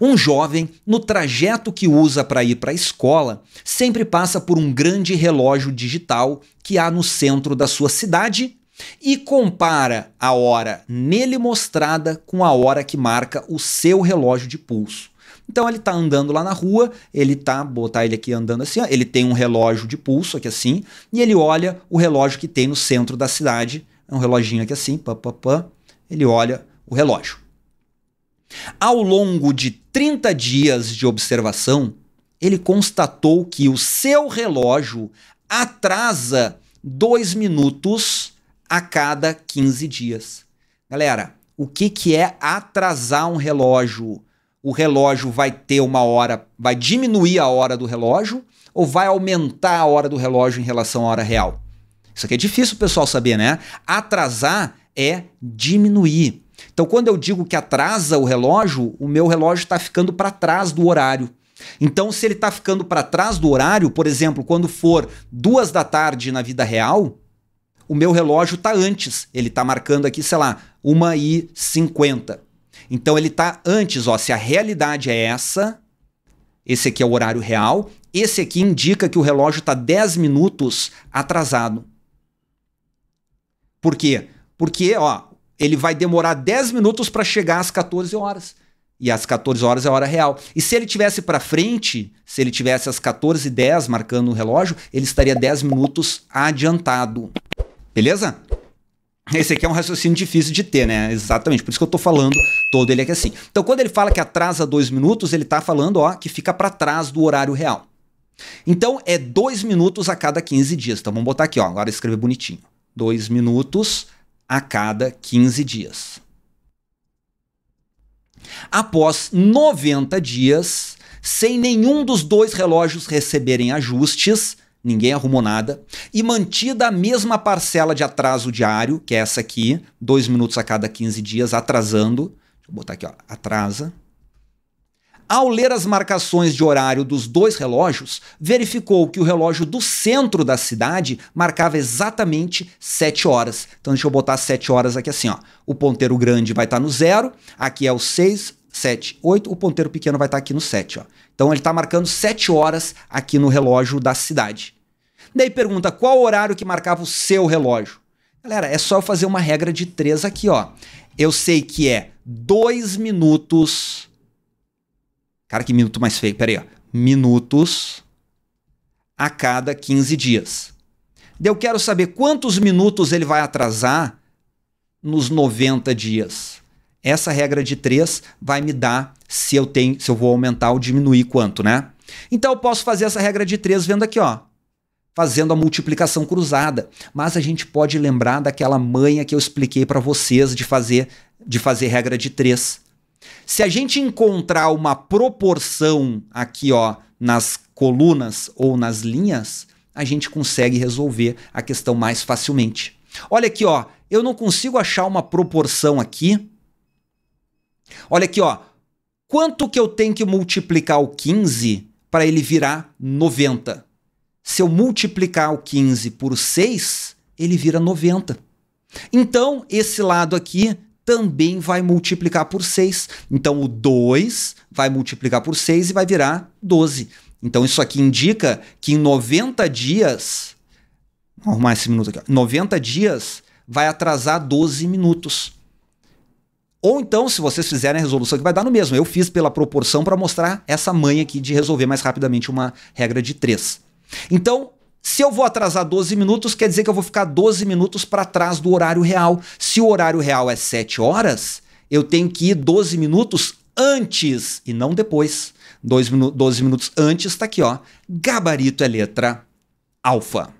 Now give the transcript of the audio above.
Um jovem, no trajeto que usa para ir para a escola, sempre passa por um grande relógio digital que há no centro da sua cidade e compara a hora nele mostrada com a hora que marca o seu relógio de pulso. Então ele está andando lá na rua, ele tá, botar ele aqui andando assim, ó, ele tem um relógio de pulso aqui assim, e ele olha o relógio que tem no centro da cidade, é um reloginho aqui assim, pá, pá, pá, ele olha o relógio. Ao longo de 30 dias de observação, ele constatou que o seu relógio atrasa 2 minutos a cada 15 dias. Galera, o que, que é atrasar um relógio? O relógio vai ter uma hora, vai diminuir a hora do relógio ou vai aumentar a hora do relógio em relação à hora real? Isso aqui é difícil o pessoal saber, né? Atrasar é diminuir. Então, quando eu digo que atrasa o relógio, o meu relógio está ficando para trás do horário. Então, se ele está ficando para trás do horário, por exemplo, quando for duas da tarde na vida real, o meu relógio está antes. Ele está marcando aqui, sei lá, uma e cinquenta Então ele está antes, ó. Se a realidade é essa, esse aqui é o horário real, esse aqui indica que o relógio está 10 minutos atrasado. Por quê? Porque, ó, ele vai demorar 10 minutos para chegar às 14 horas. E às 14 horas é a hora real. E se ele tivesse para frente, se ele tivesse às 14h10 marcando o relógio, ele estaria 10 minutos adiantado. Beleza? Esse aqui é um raciocínio difícil de ter, né? Exatamente, por isso que eu tô falando todo ele aqui assim. Então, quando ele fala que atrasa dois minutos, ele tá falando, ó, que fica para trás do horário real. Então, é dois minutos a cada 15 dias. Então, vamos botar aqui, ó, agora escrever bonitinho. Dois minutos a cada 15 dias. Após 90 dias, sem nenhum dos dois relógios receberem ajustes, ninguém arrumou nada, e mantida a mesma parcela de atraso diário, que é essa aqui, dois minutos a cada 15 dias, atrasando. Deixa eu botar aqui, ó, atrasa ao ler as marcações de horário dos dois relógios, verificou que o relógio do centro da cidade marcava exatamente 7 horas. Então deixa eu botar 7 horas aqui assim, ó. O ponteiro grande vai estar tá no zero, aqui é o 6, 7, 8, o ponteiro pequeno vai estar tá aqui no 7, ó. Então ele está marcando 7 horas aqui no relógio da cidade. Daí pergunta qual horário que marcava o seu relógio. Galera, é só eu fazer uma regra de 3 aqui, ó. Eu sei que é 2 minutos Cara, que minuto mais feio. Pera aí, ó. Minutos a cada 15 dias. Eu quero saber quantos minutos ele vai atrasar nos 90 dias. Essa regra de 3 vai me dar se eu tenho, se eu vou aumentar ou diminuir quanto, né? Então eu posso fazer essa regra de 3 vendo aqui, ó, fazendo a multiplicação cruzada. Mas a gente pode lembrar daquela manha que eu expliquei para vocês de fazer de fazer regra de 3. Se a gente encontrar uma proporção aqui, ó, nas colunas ou nas linhas, a gente consegue resolver a questão mais facilmente. Olha aqui, ó, eu não consigo achar uma proporção aqui. Olha aqui, ó, quanto que eu tenho que multiplicar o 15 para ele virar 90? Se eu multiplicar o 15 por 6, ele vira 90. Então, esse lado aqui também vai multiplicar por 6. Então o 2 vai multiplicar por 6 e vai virar 12. Então isso aqui indica que em 90 dias. Vou arrumar esse minuto aqui. 90 dias vai atrasar 12 minutos. Ou então, se vocês fizerem a resolução, que vai dar no mesmo. Eu fiz pela proporção para mostrar essa manha aqui de resolver mais rapidamente uma regra de 3. Então, se eu vou atrasar 12 minutos, quer dizer que eu vou ficar 12 minutos para trás do horário real. Se o horário real é 7 horas, eu tenho que ir 12 minutos antes e não depois. 12, 12 minutos antes está aqui, ó. Gabarito é letra alfa.